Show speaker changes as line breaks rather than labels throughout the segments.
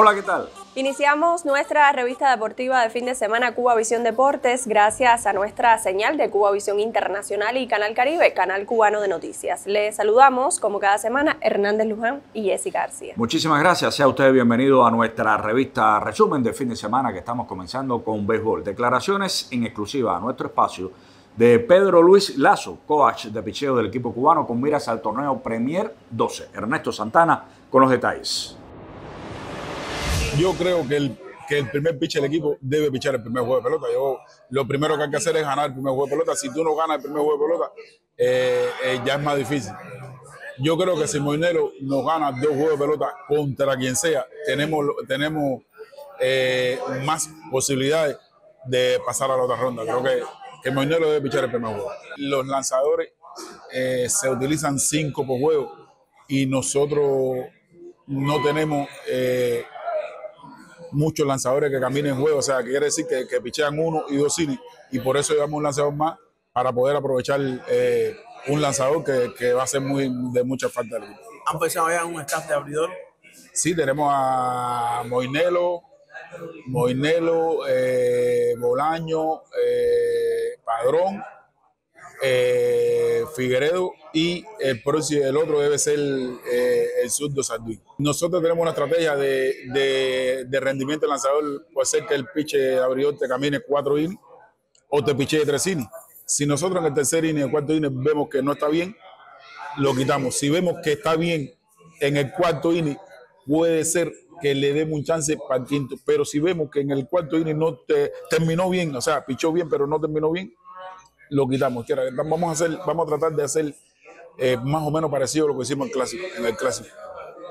Hola, ¿qué tal?
Iniciamos nuestra revista deportiva de fin de semana Cuba Visión Deportes gracias a nuestra señal de Cuba Visión Internacional y Canal Caribe, canal cubano de noticias. Les saludamos como cada semana Hernández Luján y Jessica García.
Muchísimas gracias, sea usted bienvenido a nuestra revista resumen de fin de semana que estamos comenzando con béisbol. Declaraciones en exclusiva a nuestro espacio de Pedro Luis Lazo, coach de picheo del equipo cubano con miras al torneo Premier
12. Ernesto Santana con los detalles yo creo que el, el primer pitch del equipo debe pichar el primer juego de pelota. lo primero que hay que hacer es ganar el primer juego de pelota. Si tú no ganas el primer juego de pelota, eh, eh, ya es más difícil. Yo creo que si Moinero nos gana dos juegos de pelota contra quien sea, tenemos, tenemos eh, más posibilidades de pasar a la otra ronda. Creo que, que Moinero debe pichar el primer juego. Los lanzadores se utilizan cinco por juego y nosotros no tenemos muchos lanzadores que caminen en juego, o sea, quiere decir que, que pichean uno y dos cines, y por eso llevamos un lanzador más para poder aprovechar eh, un lanzador que, va a ser muy de mucha falta. ¿Han pensado ya en un staff de abridor? Sí, tenemos a Moinelo, Moinelo, eh, Bolaño, eh, Padrón, Figueredo y el, eh, próximo, el otro debe ser eh, el surdo Luis. Nosotros tenemos una estrategia de, rendimiento lanzador, puede ser que el piche abridor te camine cuatro innings o te piche de tres innings. Si nosotros en el tercer inning, el cuarto inning vemos que no está bien, lo quitamos. Si vemos que está bien en el cuarto inning, puede ser que le demos un chance para el quinto. Pero si vemos que en el cuarto inning no terminó bien, o sea, pichó bien, pero no terminó bien, lo quitamos. vamos a tratar de hacer eh, más o menos parecido a lo que hicimos en, el clásico.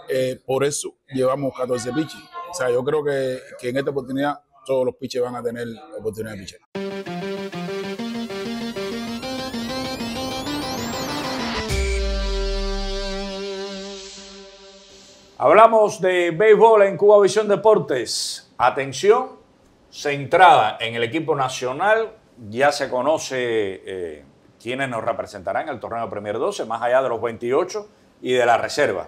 Eh, por eso llevamos 14 piches. O sea, yo creo que, en esta oportunidad todos los piches van a tener oportunidad de pichar.
Hablamos de béisbol en Cuba Visión Deportes. Atención, centrada en el equipo nacional. Ya se conoce eh, quienes nos representarán en el torneo Premier 12, más allá de los 28 y de la reserva,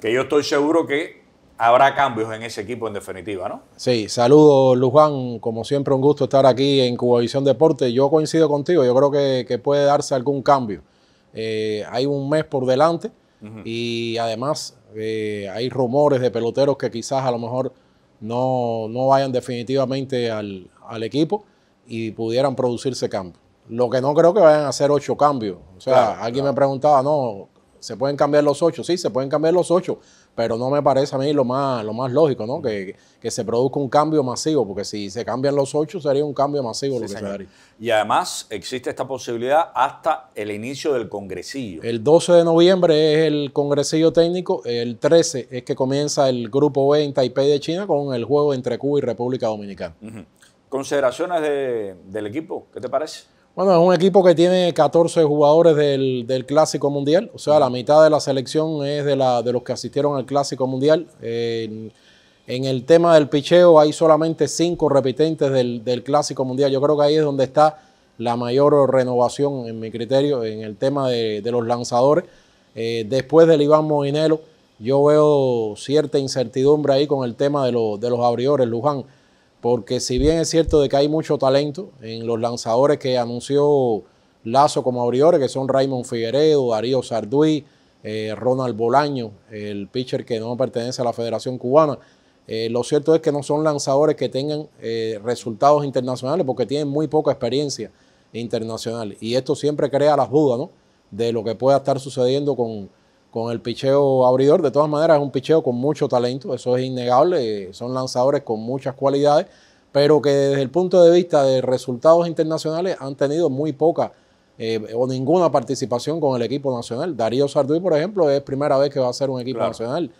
que yo estoy seguro que habrá cambios en ese equipo en definitiva, ¿no?
Sí, saludos Luján, como siempre un gusto estar aquí en Visión Deporte. Yo coincido contigo, yo creo que, puede darse algún cambio. Eh, hay un mes por delante y además eh, hay rumores de peloteros que quizás a lo mejor no, vayan definitivamente al, al equipo y pudieran producirse cambios. Lo que no creo que vayan a hacer ocho cambios. O sea, alguien me preguntaba, no, ¿se pueden cambiar los ocho? Sí, se pueden cambiar los ocho, pero no me parece a mí lo más, lo más lógico, ¿no? Que, se produzca un cambio masivo, porque si se cambian los ocho sería un cambio masivo
Y además existe esta posibilidad hasta el inicio del congresillo.
El 12 de noviembre es el congresillo técnico, el 13 es que comienza el grupo B en Taipei de China con el juego entre Cuba y República Dominicana.
¿Consideraciones del equipo? ¿Qué te parece?
Bueno, es un equipo que tiene 14 jugadores del, Clásico Mundial, o sea, la mitad de la selección es de, la, de los que asistieron al Clásico Mundial. en el tema del picheo hay solamente 5 repitentes del, Clásico Mundial. Yo creo que ahí es donde está la mayor renovación, en mi criterio, en el tema de, los lanzadores. Eh, después del Iván Moinelo, yo veo cierta incertidumbre ahí con el tema de, de los abridores, Luján porque si bien es cierto de que hay mucho talento en los lanzadores que anunció Lazo como abridores, que son Raymond Figueredo, Darío Sarduy, eh, Ronald Bolaño, el pitcher que no pertenece a la Federación Cubana, eh, lo cierto es que no son lanzadores que tengan eh, resultados internacionales porque tienen muy poca experiencia internacional. Y esto siempre crea las dudas ¿no? de lo que pueda estar sucediendo con, con el picheo abridor. De todas maneras, es un picheo con mucho talento, eso es innegable. Son lanzadores con muchas cualidades, pero que desde el punto de vista de resultados internacionales han tenido muy poca eh, o ninguna participación con el equipo nacional. Darío Sarduy, por ejemplo, es primera vez que va a ser un equipo nacional.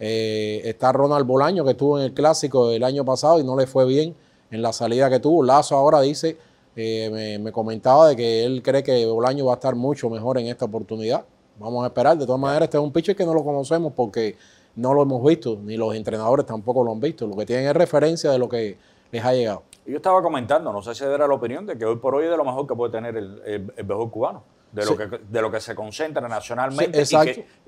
Eh, está Ronald Bolaño, que estuvo en el clásico el año pasado y no le fue bien en la salida que tuvo. Lazo ahora dice, eh, me, me comentaba de que él cree que Bolaño va a estar mucho mejor en esta oportunidad. Vamos a esperar. De todas maneras, este es un pitcher que no lo conocemos porque no lo hemos visto, ni los entrenadores tampoco lo han visto. Lo que tienen es referencia de lo que les ha llegado.
Yo estaba comentando, no sé si era la opinión, de que hoy por hoy es de lo mejor que puede tener el, mejor cubano. De lo, que, de lo que se concentra nacionalmente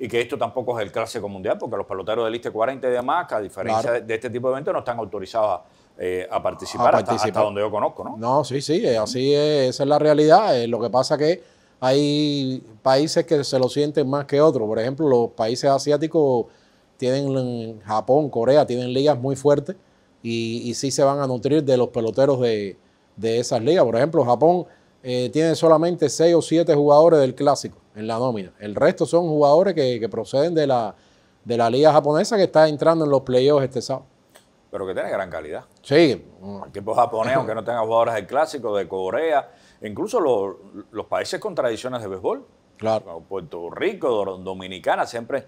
y, que, esto tampoco es el clásico mundial, porque los peloteros de lista 40 y demás, a diferencia de, este tipo de eventos, no están autorizados a, eh, participar a, Hasta, donde yo conozco,
¿no? No, sí, sí, eh, así es, esa es la realidad. Eh, lo que pasa que hay países que se lo sienten más que otros. Por ejemplo, los países asiáticos tienen Japón, Corea, tienen ligas muy fuertes y, sí se van a nutrir de los peloteros de, esas ligas. Por ejemplo, Japón eh, tiene solamente seis o siete jugadores del clásico en la nómina. El resto son jugadores que, proceden de la, de la liga japonesa que está entrando en los playoffs este sábado.
Pero que tiene gran calidad. Sí. El equipo japonés, aunque no tenga jugadores del clásico, de Corea, incluso los, países con tradiciones de béisbol, claro. Puerto Rico, Dominicana, siempre,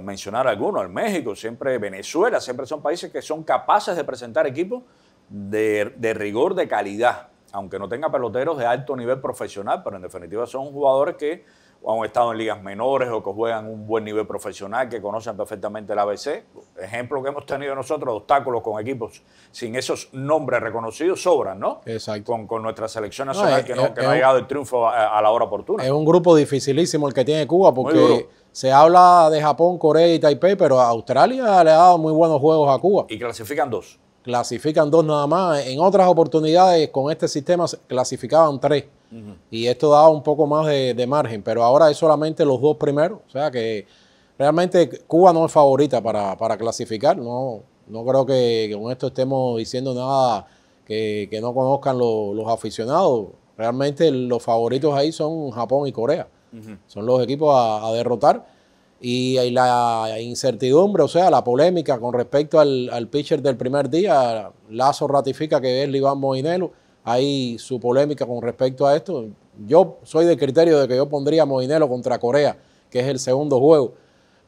mencionar algunos, el México, siempre Venezuela, siempre son países que son capaces de presentar equipos de rigor, de calidad, aunque no tenga peloteros de alto nivel profesional, pero en definitiva son jugadores que o han estado en ligas menores o que juegan un buen nivel profesional, que conocen perfectamente el ABC. Ejemplo que hemos tenido nosotros, obstáculos con equipos sin esos nombres reconocidos sobran, ¿no? Exacto. Con, con nuestra selección nacional que, no, ha llegado el triunfo a, la hora oportuna. Es
un grupo dificilísimo el que tiene Cuba porque se habla de Japón, Corea y Taipei, pero Australia le ha dado muy buenos juegos a Cuba. Y
clasifican dos
clasifican dos nada más. En otras oportunidades con este sistema clasificaban tres. Y esto daba un poco más de, margen, pero ahora es solamente los dos primeros. O sea que realmente Cuba no es favorita para, clasificar. No, no creo que con esto estemos diciendo nada que, no conozcan los aficionados. Realmente los favoritos ahí son Japón y Corea. Son los equipos a derrotar y la incertidumbre, o sea, la polémica con respecto al, pitcher del primer día, Lazo ratifica que es Iván Moinelo, hay su polémica con respecto a esto. Yo soy de criterio de que yo pondría Moinelo contra Corea, que es el segundo juego.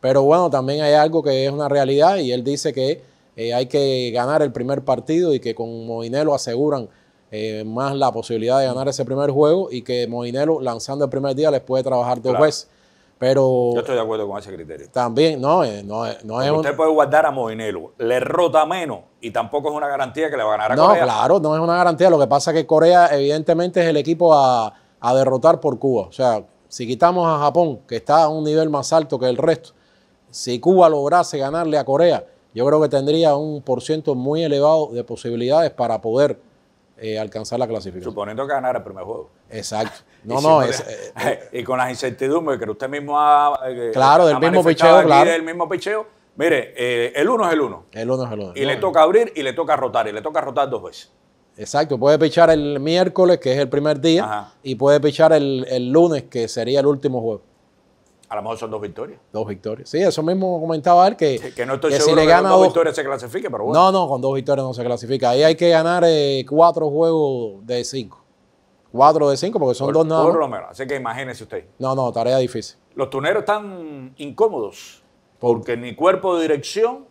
Pero bueno, también hay algo que es una realidad y él dice que eh, hay que ganar el primer partido y que con Moinelo aseguran eh, más la posibilidad de ganar ese primer juego y que Moinelo lanzando el primer día les puede trabajar dos juez. Pero. Yo estoy
de acuerdo con ese criterio.
También, no, eh, no, eh, no Usted
puede guardar a Moinelo, le rota menos y tampoco es una garantía que le va a ganar a Corea. No,
claro, no es una garantía. Lo que pasa es que Corea, evidentemente, es el equipo a, derrotar por Cuba. O sea, si quitamos a Japón, que está a un nivel más alto que el resto, si Cuba lograse ganarle a Corea, yo creo que tendría un porciento muy elevado de posibilidades para poder eh, alcanzar la clasificación. Suponiendo que ganara el primer juego. Exacto. No, no, eh,
y con las incertidumbres que usted mismo ha. Eh, claro, del mismo picheo, claro. mismo picheo. Mire, eh, el uno es el uno.
El uno es el uno. Y le
toca abrir y le toca rotar. Y le toca rotar dos veces.
Exacto, puede pichar el miércoles, que es el primer día, y puede pichar el, lunes, que sería el último juego.
A lo mejor son dos victorias.
Dos victorias. Sí, eso mismo comentaba él que. no estoy seguro si le gana que dos victorias
se clasifique, pero No,
no, con dos victorias no se clasifica. Ahí hay que ganar cuatro juegos de cinco. Cuatro de cinco, porque son dos nada.
Así que imagínese usted.
No, no, tarea difícil.
Los tuneros están incómodos porque ni cuerpo de dirección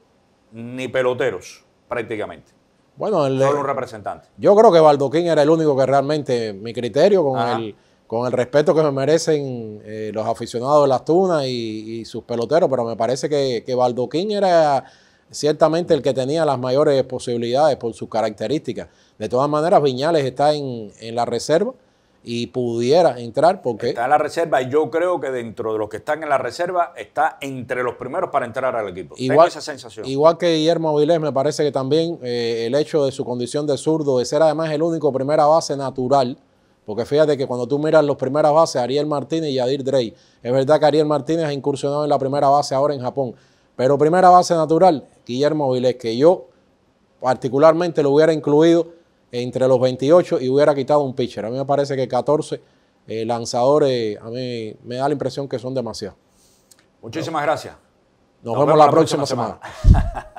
ni peloteros, prácticamente.
Bueno, el, un representante. Yo creo que Baldoquín era el único que realmente, mi criterio, con, el, con el respeto que me merecen eh, los aficionados de las Tunas y, sus peloteros, pero me parece que, que Baldoquín era ciertamente el que tenía las mayores posibilidades por sus características. De todas maneras, Viñales está en, la reserva y pudiera entrar porque... Está en la
reserva y yo creo que dentro de los que están en la reserva está entre los primeros para entrar al equipo. Igual, esa sensación. Igual
que Guillermo Avilés me parece que también eh, el hecho de su condición de zurdo, de ser además el único primera base natural, porque fíjate que cuando tú miras los primeras bases, Ariel Martínez y Yadir Drey, es verdad que Ariel Martínez ha incursionado en la primera base ahora en Japón, pero primera base natural, Guillermo Vilés, que yo particularmente lo hubiera incluido entre los 28 y hubiera quitado un pitcher. A mí me parece que 14 eh, lanzadores, a mí me da la impresión que son demasiados.
Muchísimas gracias.
Nos, vemos, la, próxima, semana.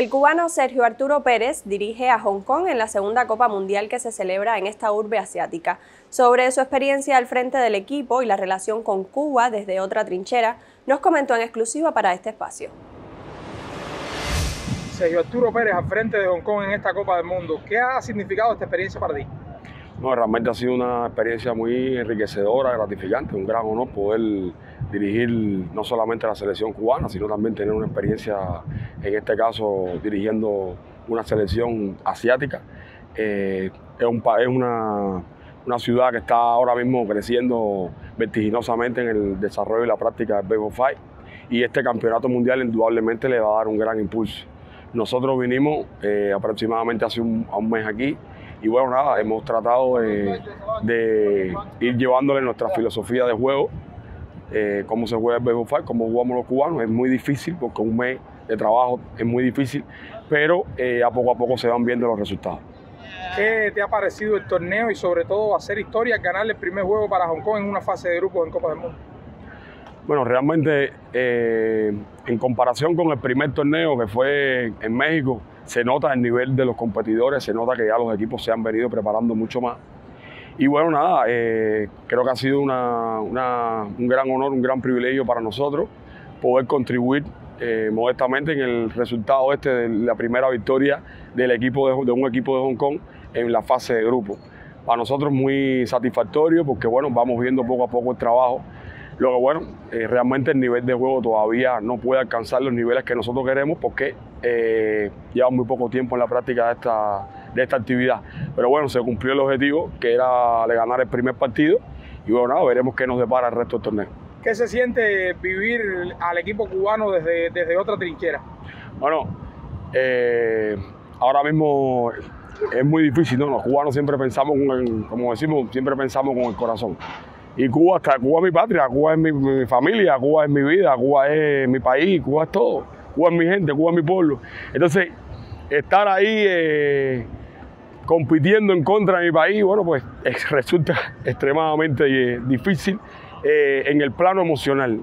El cubano Sergio Arturo Pérez dirige a Hong Kong en la segunda Copa Mundial que se celebra en esta urbe asiática. Sobre su experiencia al frente del equipo y la relación con Cuba desde otra trinchera, nos comentó en exclusiva para este espacio.
Sergio Arturo Pérez al frente de Hong Kong en esta Copa del Mundo, ¿qué ha significado esta experiencia para ti? realmente ha sido una experiencia muy enriquecedora, gratificante, un gran honor poder dirigir no solamente la selección cubana, sino también tener una experiencia, en este caso, dirigiendo una selección asiática. Eh, es, un, es una, ciudad que está ahora mismo creciendo vertiginosamente en el desarrollo y la práctica del Bego Fight y este campeonato mundial indudablemente le va a dar un gran impulso. Nosotros vinimos eh, aproximadamente hace un mes aquí y bueno, nada, hemos tratado eh, de, ir llevándole nuestra filosofía de juego, eh, cómo se juega el Fight, cómo jugamos los cubanos. Es muy difícil porque un mes de trabajo es muy difícil, pero eh, a poco a poco se van viendo los resultados. ¿Qué te ha parecido el torneo y sobre todo hacer historia, ganar el primer juego para Hong Kong en una fase de grupo en Copa del Mundo? Bueno, realmente en comparación con el primer torneo que fue en México, se nota el nivel de los competidores, se nota que ya los equipos se han venido preparando mucho más. Y bueno, nada, eh, creo que ha sido una, un gran honor, un gran privilegio para nosotros poder contribuir eh, modestamente en el resultado este de la primera victoria del equipo de, de un equipo de Hong Kong en la fase de grupo. Para nosotros muy satisfactorio porque bueno, vamos viendo poco a poco el trabajo lo que bueno, eh, realmente el nivel de juego todavía no puede alcanzar los niveles que nosotros queremos porque eh, lleva muy poco tiempo en la práctica de esta, de esta actividad. Pero bueno, se cumplió el objetivo que era de ganar el primer partido y bueno, nada, veremos qué nos depara el resto del torneo. ¿Qué se siente vivir al equipo cubano desde, desde otra trinchera? Bueno, eh, ahora mismo es muy difícil, ¿no? Los cubanos siempre pensamos, como decimos, siempre pensamos con el corazón. Y Cuba, Cuba es mi patria, Cuba es mi, familia, Cuba es mi vida, Cuba es mi país, Cuba es todo. Cuba es mi gente, Cuba es mi pueblo. Entonces, estar ahí eh, compitiendo en contra de mi país, bueno, pues resulta extremadamente eh, difícil eh, en el plano emocional.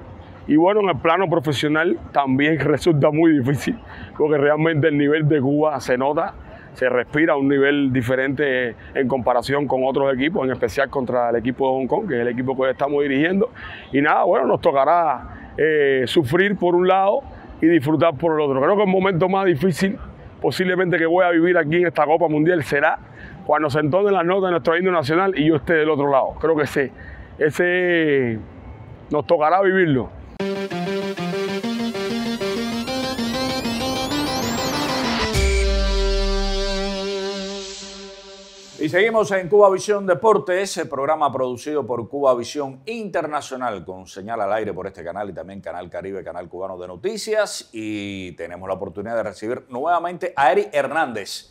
Y bueno, en el plano profesional también resulta muy difícil, porque realmente el nivel de Cuba se nota se respira a un nivel diferente en comparación con otros equipos, en especial contra el equipo de Hong Kong, que es el equipo que hoy estamos dirigiendo. Y nada, bueno, nos tocará eh, sufrir por un lado y disfrutar por el otro. Creo que el momento más difícil posiblemente que voy a vivir aquí en esta Copa Mundial será cuando se entonen la nota de nuestro himno nacional y yo esté del otro lado. Creo que sí. Ese nos tocará vivirlo.
Y seguimos en Cuba Visión Deportes, el programa producido por Cuba Visión Internacional, con señal al aire por este canal y también Canal Caribe, Canal Cubano de Noticias. Y tenemos la oportunidad de recibir nuevamente a Eri Hernández.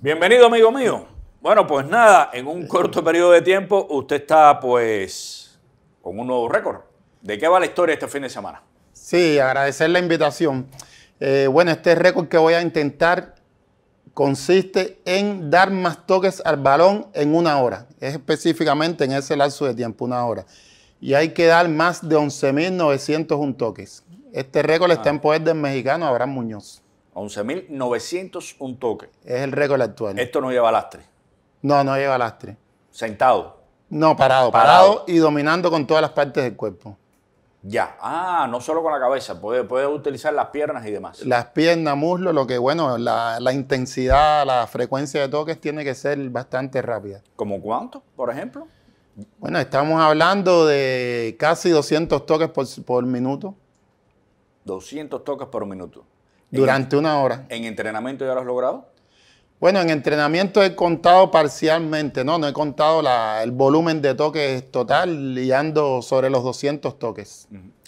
Bienvenido, amigo mío. Bueno, pues nada, en un corto periodo de tiempo usted está pues con un nuevo récord. ¿De qué va la historia este fin de semana?
Sí, agradecer la invitación. Eh, bueno, este récord que voy a intentar consiste en dar más toques al balón en una hora. Es específicamente en ese lapso de tiempo, una hora. Y hay que dar más de 11.901 toques. Este récord está en ah. poder del mexicano Abraham Muñoz.
11.901 toques.
Es el récord actual. Esto
no lleva lastre.
No, no lleva lastre.
Sentado.
No, parado, parado y dominando con todas las partes del cuerpo. Ya.
Ah, no solo con la cabeza, puede, puede utilizar las piernas y
demás. Las piernas, muslo, lo que bueno, la, intensidad, la frecuencia de toques tiene que ser bastante rápida. ¿Como cuánto, por ejemplo? Bueno, estamos hablando de casi 200 toques por, minuto.
200 toques por minuto.
Durante una hora.
¿En entrenamiento ya lo has logrado?
Bueno, en entrenamiento he contado parcialmente, no, no he contado el volumen de toques total liando sobre los 200 toques.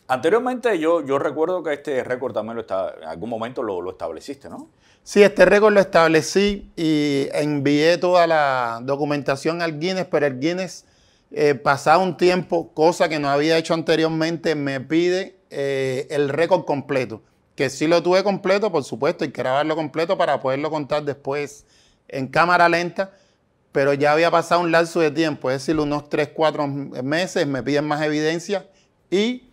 Anteriormente yo, recuerdo que este récord también lo está, en algún momento lo, estableciste, ¿no?
Sí, este récord lo establecí y envié toda la documentación al Guinness, pero el Guinness, eh, pasado un tiempo, cosa que no había hecho anteriormente, me pide eh, el récord completo que sí lo tuve completo, por supuesto, y grabarlo completo para poderlo contar después en cámara lenta, pero ya había pasado un lazo de tiempo, es decir, unos 3, 4 meses, me piden más evidencia y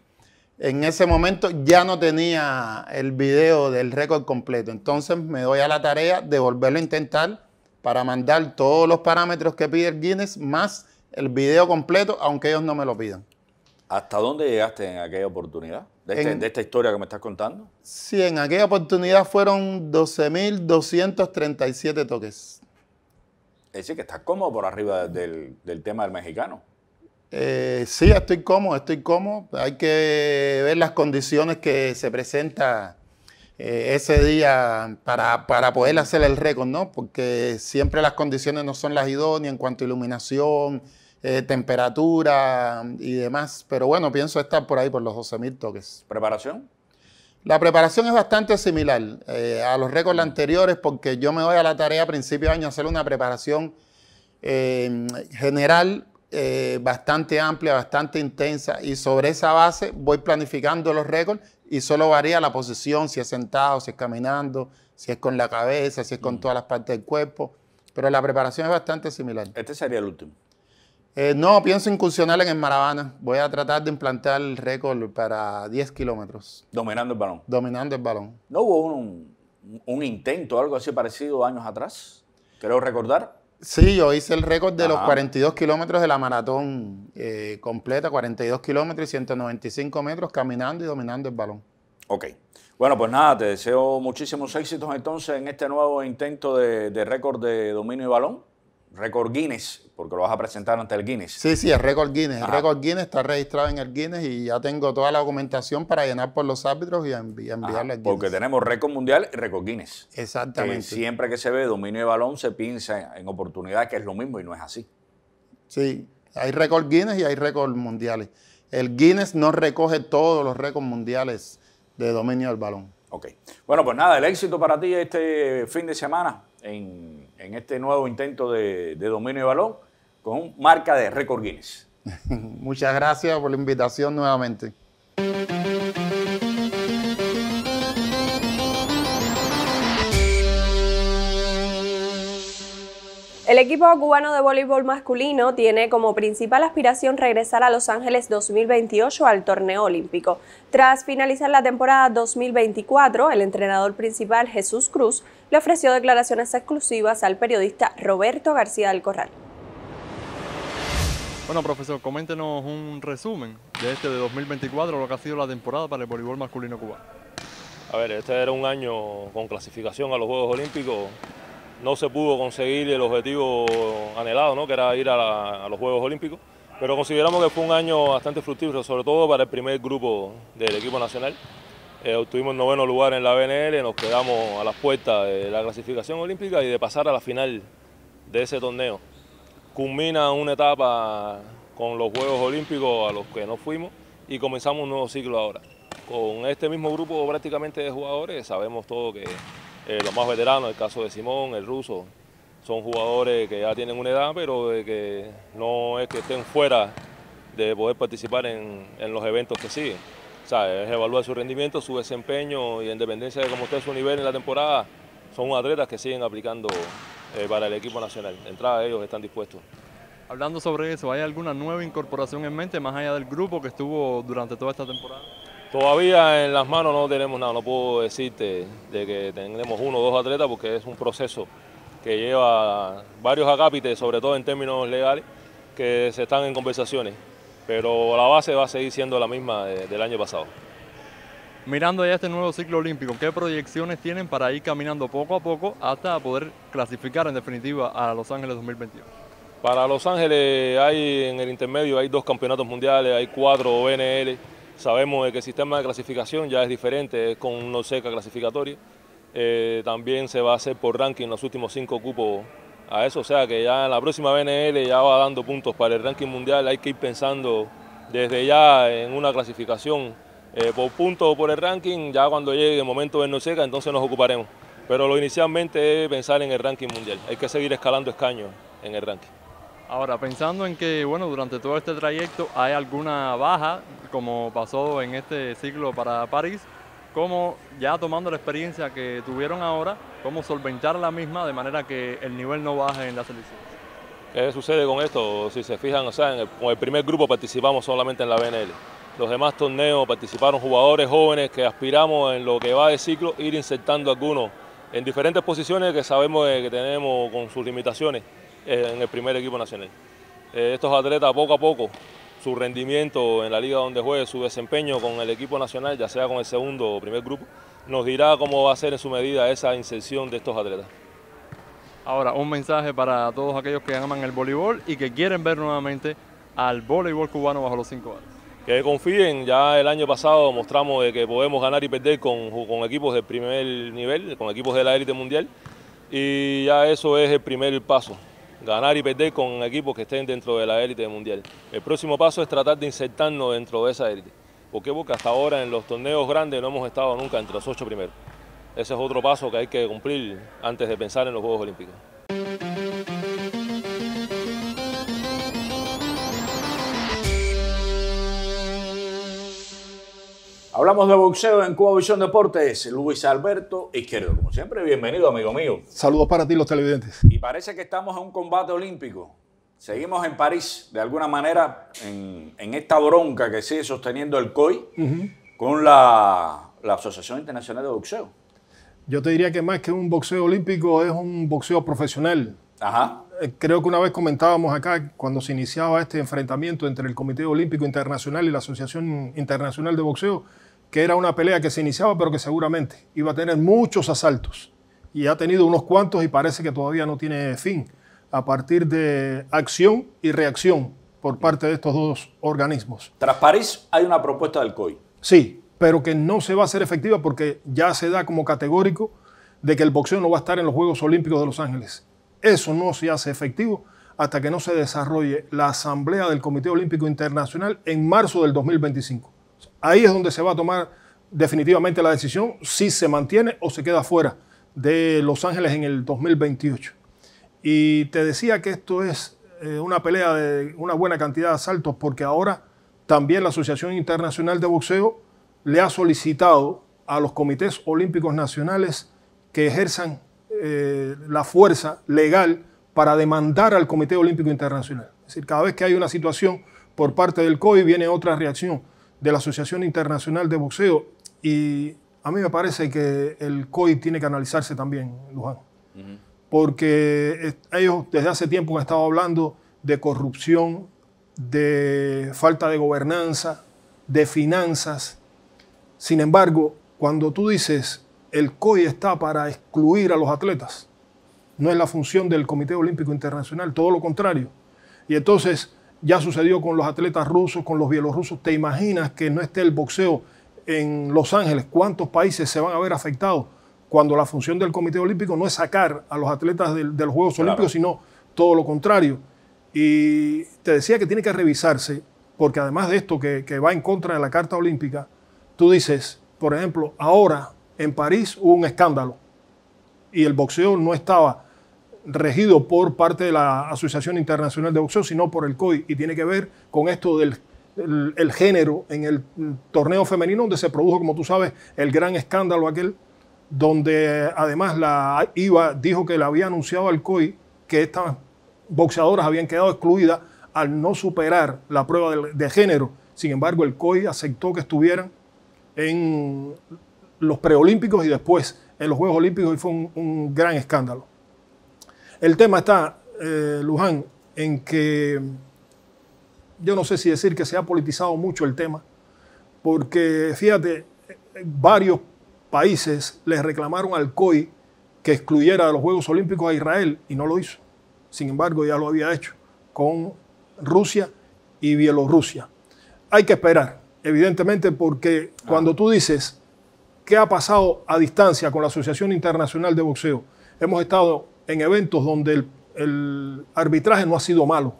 en ese momento ya no tenía el video del récord completo. Entonces me doy a la tarea de volverlo a intentar para mandar todos los parámetros que pide el Guinness más el video completo, aunque ellos no me lo pidan.
¿Hasta dónde llegaste en aquella oportunidad? Este, ¿De, esta historia que me estás contando?
Sí, en aquella oportunidad fueron 12.237 toques. Es decir, que estás cómodo por arriba del, del tema del mexicano. Eh, sí, estoy cómodo, estoy cómodo. Hay que ver las condiciones que se presenta eh, ese día para, para, poder hacer el récord, ¿no? Porque siempre las condiciones no son las idóneas en cuanto a iluminación, eh, temperatura y demás. Pero bueno, pienso estar por ahí por los 12.000 toques. ¿Preparación? La preparación es bastante similar eh, a los récords mm. anteriores porque yo me voy a la tarea a principios de año hacer una preparación eh, general bastante amplia, bastante intensa y sobre esa base voy planificando los récords y solo varía la posición, si es sentado, si es caminando, si es con la cabeza, si es con mm. todas las partes del cuerpo. Pero la preparación es bastante similar. Este sería el último. Eh, no, pienso incursionar en el Maravana. Voy a tratar de implantar el récord para 10 kilómetros. Dominando el balón. Dominando el balón.
¿No hubo un, intento, algo así parecido años atrás? Creo recordar.
Sí, yo hice el récord de los 42 kilómetros de la maratón eh, completa, 42 kilómetros y 195 metros caminando y dominando el balón.
Ok. Bueno, pues nada, te deseo muchísimos éxitos entonces en este nuevo intento de, de récord de dominio y balón récord Guinness, porque lo vas a presentar ante el Guinness. Sí, sí, el
récord Guinness. El récord Guinness está registrado en el Guinness y ya tengo toda la documentación para llenar por los árbitros y enviarle Porque tenemos
récord mundial y récord Guinness. Exactamente. siempre que se ve dominio de balón se piensa en
oportunidad, que es lo mismo y no es así. Sí, hay récord Guinness y hay récords mundiales. El Guinness no recoge todos los récords mundiales de dominio del balón. Ok.
Bueno, pues nada, el éxito para ti este fin de semana en en este nuevo intento de, dominio de balón con marca de récord Guinness.
Muchas gracias por la invitación nuevamente.
El equipo cubano de voleibol masculino tiene como principal aspiración regresar a Los Ángeles 2028 al torneo olímpico. Tras finalizar la temporada 2024, el entrenador principal Jesús Cruz le ofreció declaraciones exclusivas al periodista Roberto García del Corral.
Bueno, profesor, coméntenos un resumen de este de 2024, lo que ha sido la temporada para el voleibol masculino cubano. A ver, este era
un año con clasificación a los Juegos Olímpicos no se pudo conseguir el objetivo anhelado, ¿no? que era ir a, los Juegos Olímpicos, pero consideramos que fue un año bastante fructífero, sobre todo para el primer grupo del equipo nacional. Eh, obtuvimos el noveno lugar en la BNL, nos quedamos a las puertas de la clasificación olímpica y de pasar a la final de ese torneo. Culmina una etapa con los Juegos Olímpicos a los que no fuimos y comenzamos un nuevo ciclo ahora. Con este mismo grupo prácticamente de jugadores sabemos todo que eh, los más veteranos, el caso de Simón, el ruso, son jugadores que ya tienen una edad, pero de que no es que estén fuera de poder participar en, los eventos que siguen. O sea, es evaluar su rendimiento, su desempeño y en dependencia de cómo esté su nivel en la temporada, son atletas que siguen aplicando eh, para el equipo nacional. De entrada ellos están dispuestos.
Hablando sobre eso, ¿hay alguna nueva incorporación en mente más allá del grupo que estuvo durante toda esta temporada?
Todavía en las manos no tenemos nada, no puedo decirte de que tendremos uno o dos atletas porque es un proceso que lleva varios acápites, sobre todo en términos legales, que se están en conversaciones, pero la base va a seguir siendo la misma eh, del año pasado.
Mirando ya este nuevo ciclo olímpico, ¿qué proyecciones tienen para ir caminando poco a poco hasta poder clasificar en definitiva a Los Ángeles 2021?
Para Los Ángeles hay en el intermedio hay dos campeonatos mundiales, hay cuatro ONL, Sabemos que el sistema de clasificación ya es diferente, es con no seca clasificatoria. Eh, también se va a hacer por ranking los últimos cinco cupos a eso, o sea que ya en la próxima BNL ya va dando puntos para el ranking mundial, hay que ir pensando desde ya en una clasificación eh, por puntos o por el ranking, ya cuando llegue el momento de no seca entonces nos ocuparemos. Pero lo inicialmente es pensar en el ranking mundial, hay que seguir escalando escaños
en el ranking. Ahora, pensando en que, bueno, durante todo este trayecto hay alguna baja, como pasó en este ciclo para París, cómo ya tomando la experiencia que tuvieron ahora, cómo solventar la misma de manera que el nivel no baje en la selección.
¿Qué sucede con esto? Si se fijan, o sea, en con el primer grupo participamos solamente en la BNL. Los demás torneos participaron jugadores jóvenes que aspiramos en lo que va de ciclo ir insertando algunos en diferentes posiciones que sabemos que tenemos con sus limitaciones. Eh, en el primer equipo nacional. Eh, estos atletas poco a poco, su rendimiento en la liga donde juegue, su desempeño con el equipo nacional, ya sea con el segundo o primer grupo, nos dirá cómo
va a ser en su medida esa inserción de estos atletas. Ahora, un mensaje para todos aquellos que aman el voleibol y que quieren ver nuevamente al voleibol cubano bajo los cinco años.
Que confíen, ya el año pasado mostramos que podemos ganar y perder con, con equipos de primer nivel, con equipos de la élite mundial, y ya eso es el primer paso ganar y perder con equipos que estén dentro de la élite mundial. El próximo paso es tratar de insertarnos dentro de esa élite. ¿Por qué? Porque hasta ahora en los torneos grandes no hemos estado nunca entre los ocho primeros. Ese es otro paso que hay que cumplir antes de pensar en los Juegos Olímpicos.
Hablamos de boxeo en Cuba Visión Deportes. Luis Alberto Izquierdo, como siempre, bienvenido, amigo mío.
Saludos para ti, los televidentes.
Y parece que estamos en un combate olímpico. Seguimos en París, de alguna manera, en, esta bronca que sigue sosteniendo el
COI
con la, la Asociación Internacional de Boxeo.
Yo te diría que más que un boxeo olímpico es un boxeo profesional. Ajá. Eh, creo que una vez comentábamos acá, cuando se iniciaba este enfrentamiento entre el Comité Olímpico Internacional y la Asociación Internacional de Boxeo, que era una pelea que se iniciaba, pero que seguramente iba a tener muchos asaltos. Y ha tenido unos cuantos y parece que todavía no tiene fin, a partir de acción y reacción por parte de estos dos organismos.
Tras París hay una propuesta del COI.
Sí, pero que no se va a hacer efectiva porque ya se da como categórico de que el boxeo no va a estar en los Juegos Olímpicos de Los Ángeles. Eso no se hace efectivo hasta que no se desarrolle la asamblea del Comité Olímpico Internacional en marzo del 2025. Ahí es donde se va a tomar definitivamente la decisión si se mantiene o se queda fuera de Los Ángeles en el 2028. Y te decía que esto es eh, una pelea de una buena cantidad de asaltos porque ahora también la Asociación Internacional de Boxeo le ha solicitado a los comités olímpicos nacionales que ejerzan eh, la fuerza legal para demandar al Comité Olímpico Internacional. Es decir, cada vez que hay una situación por parte del COI viene otra reacción de la Asociación Internacional de Boxeo y a mí me parece que el COI tiene que analizarse también, Luján, porque ellos desde hace tiempo han estado hablando de corrupción, de falta de gobernanza, de finanzas. Sin embargo, cuando tú dices el COI está para excluir a los atletas, no es la función del Comité Olímpico Internacional, todo lo contrario. Y entonces ya sucedió con los atletas rusos, con los bielorrusos. ¿Te imaginas que no esté el boxeo en Los Ángeles? ¿Cuántos países se van a ver afectados cuando la función del Comité Olímpico no es sacar a los atletas de, los Juegos Olímpicos, sino todo lo contrario? Y te decía que tiene que revisarse, porque además de esto que va en contra de la Carta Olímpica, tú dices, por ejemplo, ahora en París hubo un escándalo y el boxeo no estaba regido por parte de la Asociación Internacional de Boxeo, sino por el COI, y tiene que ver con esto del género en el torneo femenino, donde se produjo, como tú sabes, el gran escándalo aquel, donde además la IVA dijo que le había anunciado al COI que estas boxeadoras habían quedado excluidas al no superar la prueba de, género. Sin embargo, el COI aceptó que estuvieran en los preolímpicos y después en los Juegos Olímpicos y fue un gran escándalo. El tema está, eh, Luján, en que yo no sé si decir que se ha politizado mucho el tema, porque fíjate, varios países le reclamaron al COI que excluyera de los Juegos Olímpicos a Israel y no lo hizo. Sin embargo, ya lo había hecho con Rusia y Bielorrusia. Hay que esperar, evidentemente, porque cuando tú dices qué ha pasado a distancia con la Asociación Internacional de Boxeo, hemos estado en eventos donde el, arbitraje no ha sido malo,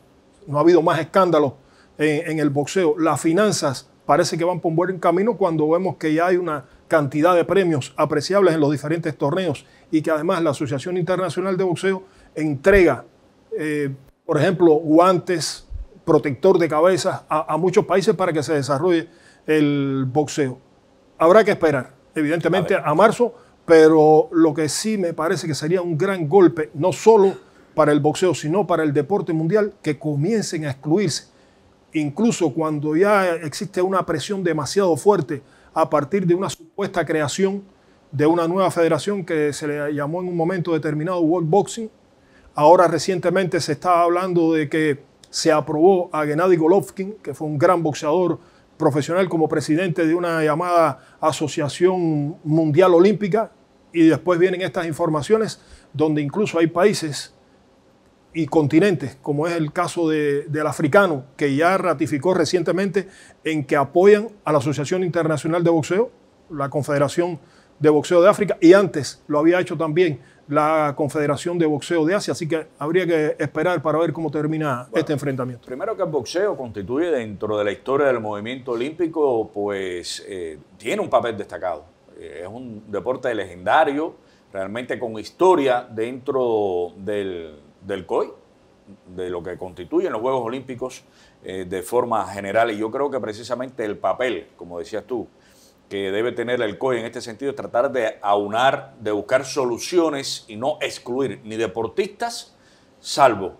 no ha habido más escándalos en, el boxeo. Las finanzas parece que van por un buen camino cuando vemos que ya hay una cantidad de premios apreciables en los diferentes torneos y que además la Asociación Internacional de Boxeo entrega, eh, por ejemplo, guantes, protector de cabezas a, muchos países para que se desarrolle el boxeo. Habrá que esperar, evidentemente, a marzo pero lo que sí me parece que sería un gran golpe, no solo para el boxeo, sino para el deporte mundial, que comiencen a excluirse. Incluso cuando ya existe una presión demasiado fuerte a partir de una supuesta creación de una nueva federación que se le llamó en un momento determinado World Boxing. Ahora recientemente se está hablando de que se aprobó a Gennady Golovkin, que fue un gran boxeador, profesional como presidente de una llamada Asociación Mundial Olímpica y después vienen estas informaciones donde incluso hay países y continentes, como es el caso del africano, que ya ratificó recientemente en que apoyan a la Asociación Internacional de Boxeo, la Confederación de Boxeo de África, y antes lo había hecho también la Confederación de Boxeo de Asia, así que habría que esperar para ver cómo termina este enfrentamiento.
Primero que el boxeo constituye dentro de la historia del movimiento olímpico, pues eh, tiene un papel destacado. Eh, es un deporte legendario, realmente con historia dentro del, COI, de lo que constituyen los Juegos Olímpicos eh, de forma general. Y yo creo que precisamente el papel, como decías tú, que debe tener el COI en este sentido es tratar de aunar, de buscar soluciones y no excluir ni deportistas, salvo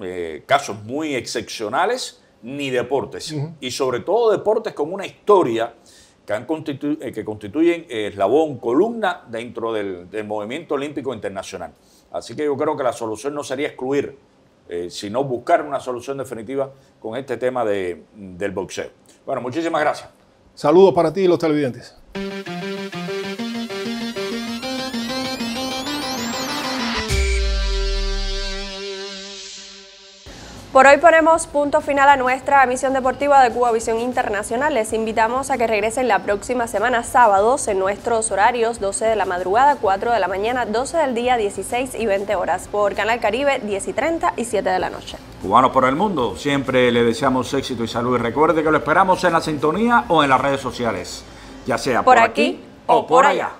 eh, casos muy excepcionales, ni deportes. Y sobre todo deportes con una historia que, han eh, constituyen eslabón, columna dentro del, movimiento olímpico internacional. Así que yo creo que la solución no sería excluir, eh, sino buscar una solución definitiva con este tema del boxeo. Bueno, muchísimas gracias.
Saludos para ti y los televidentes.
Por hoy ponemos punto final a nuestra emisión deportiva de Cuba Visión Internacional. Les invitamos a que regresen la próxima semana, sábados, en nuestros horarios 12 de la madrugada, 4 de la mañana, 12 del día, 16 y 20 horas, por Canal Caribe, 10 y 30 y 7 de la noche.
Cubanos por el mundo, siempre le deseamos éxito y salud. Y recuerde que lo esperamos en la sintonía o en las redes sociales, ya sea por,
aquí, o por allá.